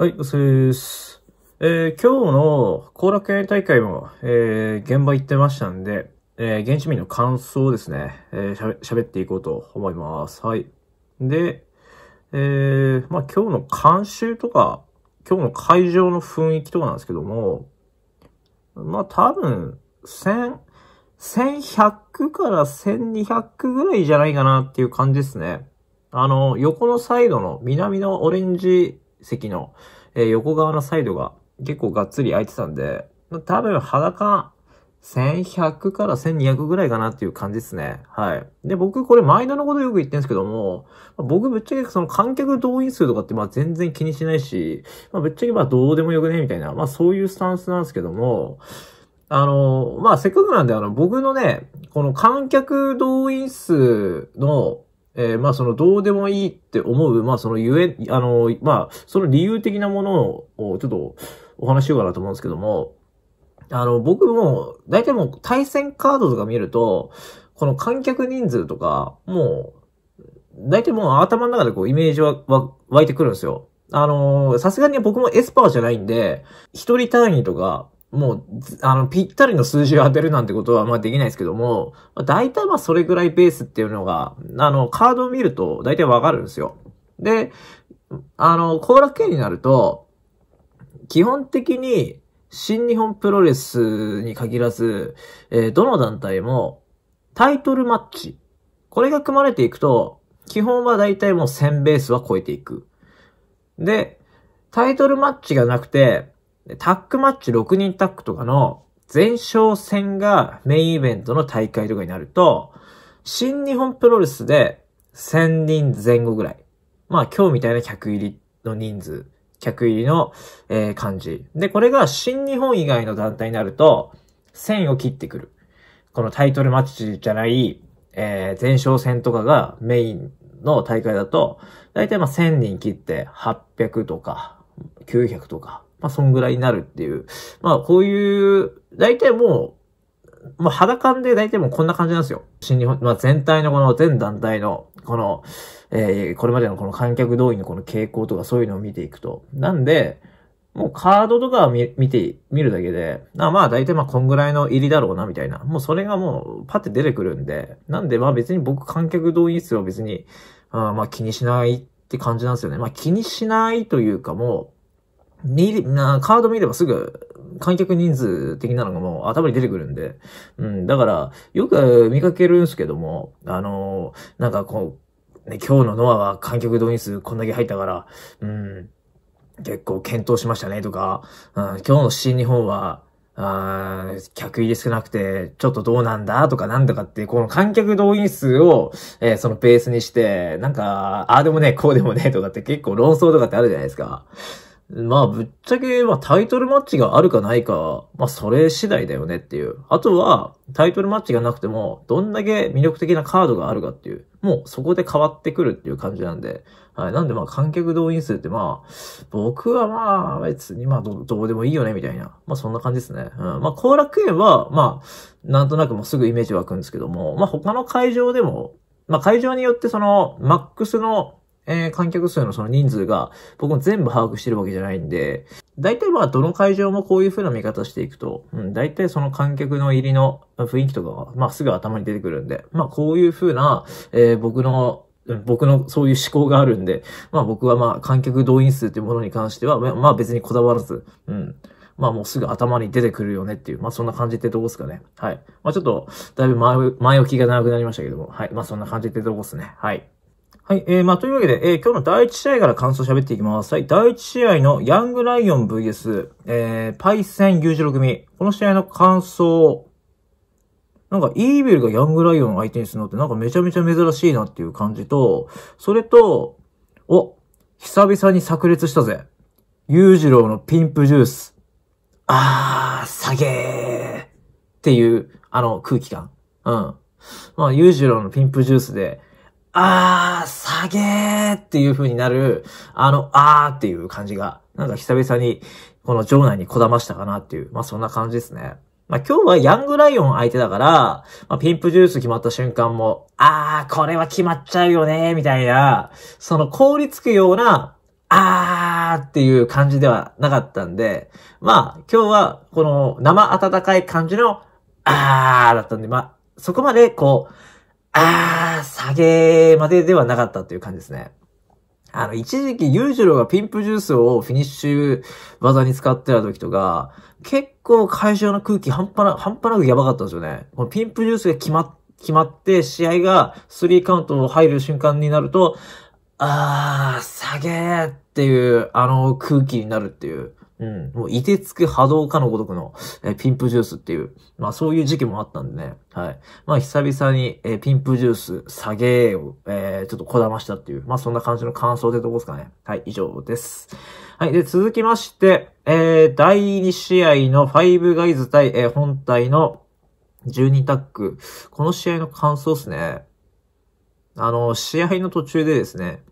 はい、お疲れです。えー、今日の後楽園大会も、えー、現場行ってましたんで、えー、現地民の感想をですね、えー、喋っていこうと思います。はい。で、えー、まあ今日の監修とか、今日の会場の雰囲気とかなんですけども、まあ多分、1000、1100から1200ぐらいじゃないかなっていう感じですね。あの、横のサイドの南のオレンジ席の、えー、横側のサイドが結構がっつり空いてたんで、多分裸1100から1200ぐらいかなっていう感じですね。はい。で、僕これ毎度のことよく言ってるんですけども、僕ぶっちゃけその観客動員数とかってまあ全然気にしないし、まあ、ぶっちゃけまあどうでもよくねみたいな、まあそういうスタンスなんですけども、あの、まあせっかくなんであの僕のね、この観客動員数のえー、まあそのどうでもいいって思う、まあそのゆえ、あの、まあその理由的なものをちょっとお話しようかなと思うんですけども、あの、僕も、大体もう対戦カードとか見ると、この観客人数とか、もう、大体もう頭の中でこうイメージは湧いてくるんですよ。あのさすがに僕もエスパーじゃないんで、一人単位とか、もう、あの、ぴったりの数字を当てるなんてことは、まあできないですけども、ま大体まあそれぐらいベースっていうのが、あの、カードを見ると大体わかるんですよ。で、あの、後楽園になると、基本的に、新日本プロレスに限らず、えー、どの団体も、タイトルマッチ。これが組まれていくと、基本は大体もう1000ベースは超えていく。で、タイトルマッチがなくて、タックマッチ6人タックとかの前哨戦がメインイベントの大会とかになると、新日本プロレスで1000人前後ぐらい。まあ今日みたいな客入りの人数、客入りの、えー、感じ。で、これが新日本以外の団体になると、1000を切ってくる。このタイトルマッチじゃない、えー、前哨戦とかがメインの大会だと、だいたいまあ1000人切って800とか900とかまあ、そんぐらいになるっていう。まあ、こういう、大体もう、まあ、肌感で大体もうこんな感じなんですよ。新日本、まあ、全体のこの全団体の、この、えー、これまでのこの観客動員のこの傾向とかそういうのを見ていくと。なんで、もうカードとかは見て、見るだけで、まあまあ大体まあこんぐらいの入りだろうなみたいな。もうそれがもうパって出てくるんで、なんでまあ別に僕観客動員数は別に、あまあ気にしないって感じなんですよね。まあ気にしないというかもう、見な、カード見ればすぐ、観客人数的なのがもう頭に出てくるんで。うん、だから、よく見かけるんですけども、あのー、なんかこう、ね、今日のノアは観客動員数こんだけ入ったから、うん、結構検討しましたねとか、うん、今日の新日本は、あ客入り少なくて、ちょっとどうなんだとかなんだかって、この観客動員数を、えー、そのベースにして、なんか、ああでもね、こうでもね、とかって結構論争とかってあるじゃないですか。まあ、ぶっちゃけ、まあ、タイトルマッチがあるかないか、まあ、それ次第だよねっていう。あとは、タイトルマッチがなくても、どんだけ魅力的なカードがあるかっていう。もう、そこで変わってくるっていう感じなんで。はい。なんで、まあ、観客動員数って、まあ、僕はまあ、別に、まあど、どうでもいいよね、みたいな。まあ、そんな感じですね。うん。まあ、後楽園は、まあ、なんとなくもうすぐイメージ湧くんですけども、まあ、他の会場でも、まあ、会場によって、その、マックスの、えー、観客数のその人数が僕も全部把握してるわけじゃないんで、大体まあどの会場もこういう風な見方していくと、うん、大体その観客の入りの雰囲気とかが、まあすぐ頭に出てくるんで、まあこういう風な、えー、僕の僕のそういう思考があるんで、まあ僕はまあ観客動員数っていうものに関しては、まあ別にこだわらず、うん。まあもうすぐ頭に出てくるよねっていう、まあそんな感じってとこですかね。はい。まあちょっと、だいぶ前、前置きが長くなりましたけども、はい。まあそんな感じってとこですね。はい。はい。えー、まあ、というわけで、えー、今日の第1試合から感想喋っていきます。はい。第1試合のヤングライオン VS、えー、パイセン裕次郎組。この試合の感想。なんか、イービルがヤングライオン相手にするのってなんかめちゃめちゃ珍しいなっていう感じと、それと、お、久々に炸裂したぜ。裕次郎のピンプジュース。あー、下げーっていう、あの、空気感。うん。まあ、裕次郎のピンプジュースで、あー、下げーっていう風になる、あの、あーっていう感じが、なんか久々に、この場内にこだましたかなっていう、まあそんな感じですね。まあ今日はヤングライオン相手だから、まあ、ピンプジュース決まった瞬間も、あー、これは決まっちゃうよねーみたいな、その凍りつくような、あーっていう感じではなかったんで、まあ今日はこの生温かい感じの、あーだったんで、まあそこまでこう、あー、下げまでではなかったっていう感じですね。あの、一時期、裕次郎がピンプジュースをフィニッシュ技に使ってた時とか、結構会場の空気半端な、半端なくやばかったんですよね。このピンプジュースが決まっ、決まって、試合が3カウント入る瞬間になると、あー、下げーっていう、あの空気になるっていう。うん。もう、いてつく波動かのごとくの、えー、ピンプジュースっていう、まあそういう時期もあったんでね。はい。まあ久々に、えー、ピンプジュース下げを、えー、ちょっとこだましたっていう、まあそんな感じの感想でどこですかね。はい、以上です。はい。で、続きまして、えー、第2試合のファイブガイズ対、えー、本体の12タック。この試合の感想ですね。あの、試合の途中でですね、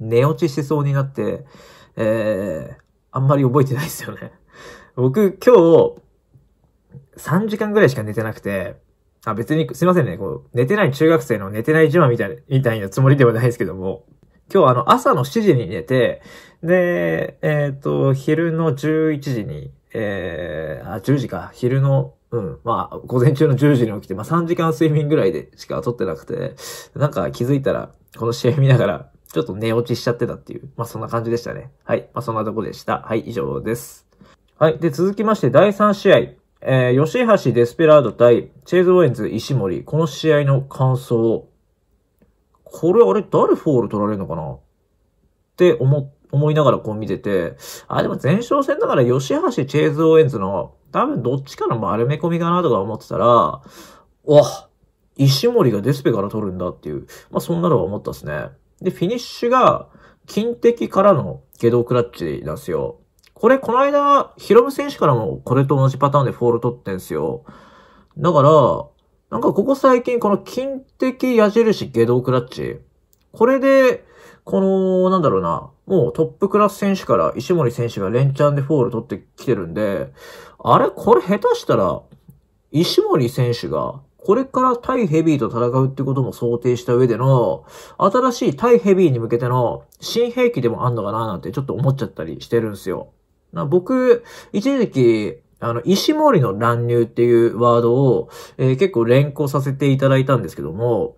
寝落ちしそうになって、えー、あんまり覚えてないですよね。僕、今日、3時間ぐらいしか寝てなくて、あ、別に、すいませんね、こう、寝てない中学生の寝てない自慢みたいな、みたいなつもりではないですけども、今日あの、朝の7時に寝て、で、えっ、ー、と、昼の11時に、えー、あ、10時か、昼の、うん、まあ、午前中の10時に起きて、まあ3時間睡眠ぐらいでしか撮ってなくて、なんか気づいたら、この試合見ながら、ちょっと寝落ちしちゃってたっていう、まあそんな感じでしたね。はい。まあそんなとこでした。はい、以上です。はい。で、続きまして第3試合。えー、吉橋デスペラード対チェーズ・オーエンズ・石森。この試合の感想。これ、あれ、誰フォール取られるのかなって思、思いながらこう見てて。あ、でも前哨戦だから吉橋、チェーズ・オーエンズの多分どっちかの丸め込みかなとか思ってたら、わ、石森がデスペから取るんだっていう。まあ、そんなのは思ったっすね。で、フィニッシュが、金敵からの下道クラッチなんですよ。これ、この間、ヒロム選手からもこれと同じパターンでフォール取ってんすよ。だから、なんかここ最近この金敵矢印下道クラッチ。これで、この、なんだろうな、もうトップクラス選手から石森選手が連チャンでフォール取ってきてるんで、あれこれ下手したら、石森選手がこれから対ヘビーと戦うってことも想定した上での、新しい対ヘビーに向けての新兵器でもあんのかななんてちょっと思っちゃったりしてるんですよ。僕、一時期、あの、石森の乱入っていうワードを、えー、結構連行させていただいたんですけども、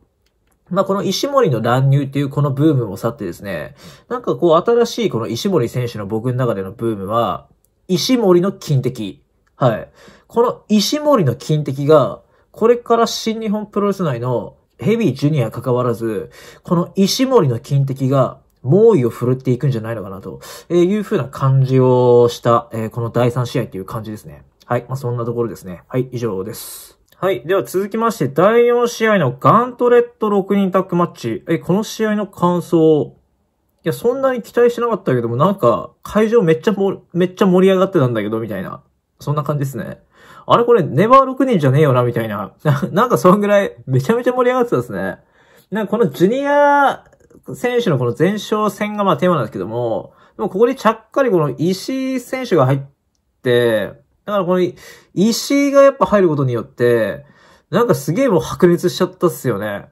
まあ、この石森の乱入っていうこのブームも去ってですね、なんかこう新しいこの石森選手の僕の中でのブームは、石森の金敵。はい。この石森の金敵が、これから新日本プロレス内のヘビージュニア関わらず、この石森の金敵が猛威を振るっていくんじゃないのかなとえいう風な感じをした、えー、この第3試合という感じですね。はい。まあ、そんなところですね。はい、以上です。はい。では続きまして、第4試合のガントレット6人タッグマッチ。え、この試合の感想。いや、そんなに期待してなかったけども、なんか、会場めっちゃも、めっちゃ盛り上がってたんだけど、みたいな。そんな感じですね。あれこれネバー6人じゃねえよな、みたいな。なんかそんぐらいめちゃめちゃ盛り上がってたですね。なんかこのジュニア選手のこの前哨戦がまあテーマなんですけども、でもここにちゃっかりこの石井選手が入って、だからこの石井がやっぱ入ることによって、なんかすげえもう白熱しちゃったっすよね。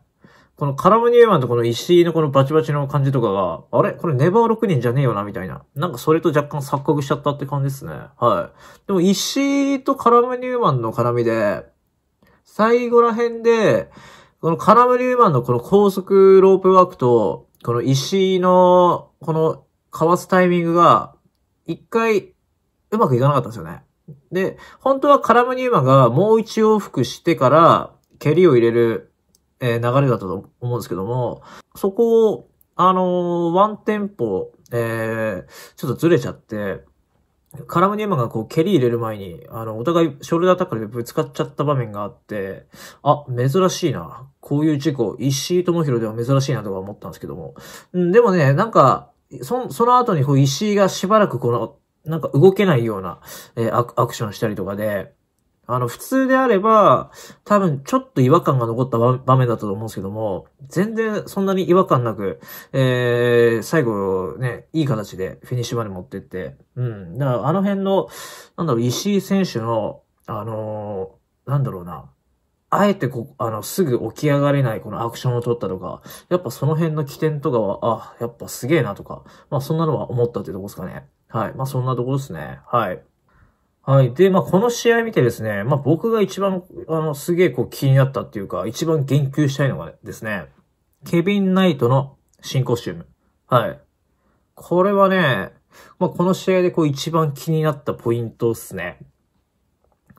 このカラムニエマンとこの石井のこのバチバチの感じとかが、あれこれネバー6人じゃねえよなみたいな。なんかそれと若干錯覚しちゃったって感じですね。はい。でも石井とカラムニエマンの絡みで、最後ら辺で、このカラムニエマンのこの高速ロープワークと、この石井の、この、かわすタイミングが、一回、うまくいかなかったんですよね。で、本当はカラムニーマンがもう一往復してから、蹴りを入れるえー、流れだったと思うんですけども、そこを、あのー、ワンテンポ、えー、ちょっとずれちゃって、カラムニエマがこう蹴り入れる前に、あの、お互いショルダータックルでぶつかっちゃった場面があって、あ、珍しいな。こういう事故、石井智弘では珍しいなとか思ったんですけども。んでもね、なんか、そ、その後にこう石井がしばらくこの、なんか動けないような、えー、アクションしたりとかで、あの、普通であれば、多分ちょっと違和感が残った場面だったと思うんですけども、全然そんなに違和感なく、えー、最後ね、いい形でフィニッシュまで持ってって、うん。だからあの辺の、なんだろう、石井選手の、あのー、なんだろうな、あえてこ、あの、すぐ起き上がれないこのアクションを取ったとか、やっぱその辺の起点とかは、あ、やっぱすげえなとか、まあそんなのは思ったってとこですかね。はい。まあそんなとこですね。はい。はい。で、まあ、この試合見てですね、まあ、僕が一番、あの、すげえこう気になったっていうか、一番言及したいのがですね、ケビン・ナイトの新コスチューム。はい。これはね、まあ、この試合でこう一番気になったポイントっすね。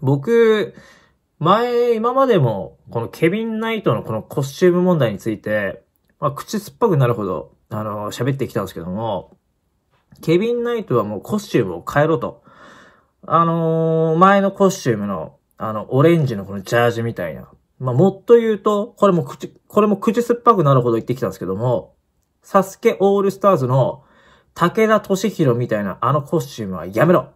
僕、前、今までも、このケビン・ナイトのこのコスチューム問題について、まあ、口酸っぱくなるほど、あの、喋ってきたんですけども、ケビン・ナイトはもうコスチュームを変えろと。あのー、前のコスチュームの、あの、オレンジのこのジャージみたいな。まあ、もっと言うと、これも口、これも口酸っぱくなるほど言ってきたんですけども、サスケオールスターズの武田俊弘みたいなあのコスチュームはやめろ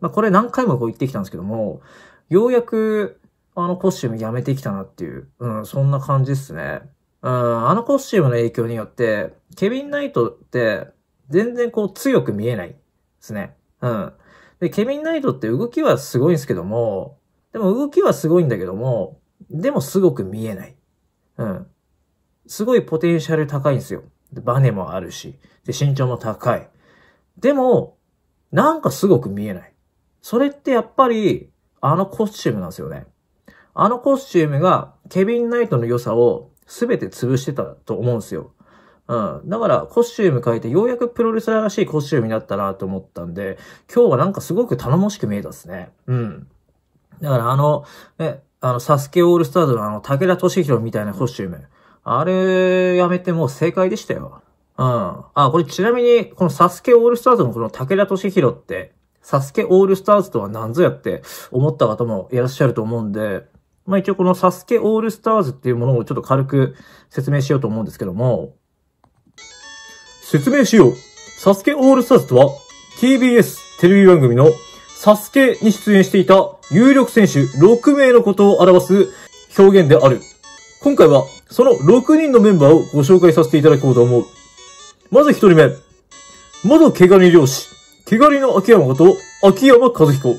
まあ、これ何回もこう言ってきたんですけども、ようやく、あのコスチュームやめてきたなっていう、うん、そんな感じですね。うん、あのコスチュームの影響によって、ケビン・ナイトって、全然こう強く見えないですね。うん。で、ケビン・ナイトって動きはすごいんですけども、でも動きはすごいんだけども、でもすごく見えない。うん。すごいポテンシャル高いんですよ。でバネもあるし、で、身長も高い。でも、なんかすごく見えない。それってやっぱり、あのコスチュームなんですよね。あのコスチュームが、ケビン・ナイトの良さを全て潰してたと思うんですよ。うん。だから、コスチューム変えて、ようやくプロレスラーらしいコスチュームになったなと思ったんで、今日はなんかすごく頼もしく見えたっすね。うん。だから、あの、ね、あの、サスケオールスターズのあの、武田俊宏みたいなコスチューム。あれ、やめてもう正解でしたよ。うん。あ、これちなみに、このサスケオールスターズのこの武田俊弘って、サスケオールスターズとは何ぞやって思った方もいらっしゃると思うんで、まあ一応このサスケオールスターズっていうものをちょっと軽く説明しようと思うんですけども、説明しよう。サスケオールスターズとは、TBS テレビ番組のサスケに出演していた有力選手6名のことを表す表現である。今回は、その6人のメンバーをご紹介させていただこうと思う。まず1人目。元毛ガニ漁師。毛ガニの秋山こと、秋山和彦。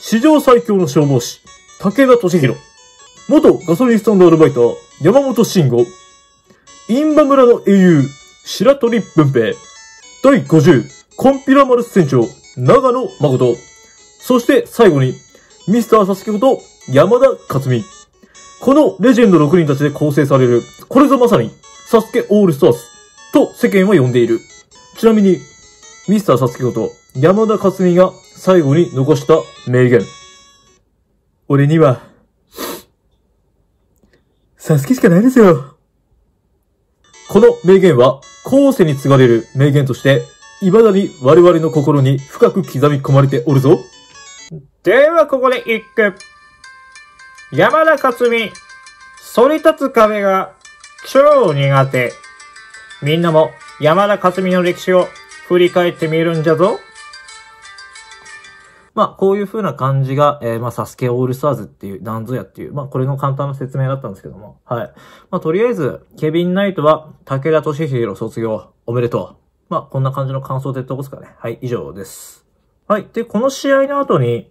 史上最強の消防士、武田俊弘。元ガソリンスタンドアルバイター、山本慎吾。インバ村の英雄、白鳥文平、第50、コンピラマルス船長、長野誠、そして最後に、ミスターサスケこと山田勝美。このレジェンド6人たちで構成される、これぞまさに、サスケオールスタース、と世間は呼んでいる。ちなみに、ミスターサスケこと山田勝美が最後に残した名言。俺には、サスケしかないですよ。この名言は後世に継がれる名言として、いまだに我々の心に深く刻み込まれておるぞ。ではここで一句。山田勝美、反り立つ壁が超苦手。みんなも山田勝美の歴史を振り返ってみるんじゃぞ。まあ、こういう風な感じが、えー、まあ、サスケオールスターズっていう、ダンゾヤっていう、まあ、これの簡単な説明だったんですけども、はい。まあ、とりあえず、ケビン・ナイトは、武田俊弘卒業、おめでとう。まあ、こんな感じの感想でおこすかね。はい、以上です。はい。で、この試合の後に、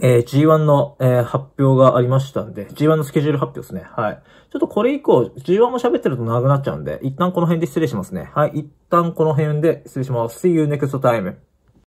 えー、G1 の、えー、発表がありましたんで、G1 のスケジュール発表ですね。はい。ちょっとこれ以降、G1 も喋ってると長くなっちゃうんで、一旦この辺で失礼しますね。はい。一旦この辺で失礼します。See you next time.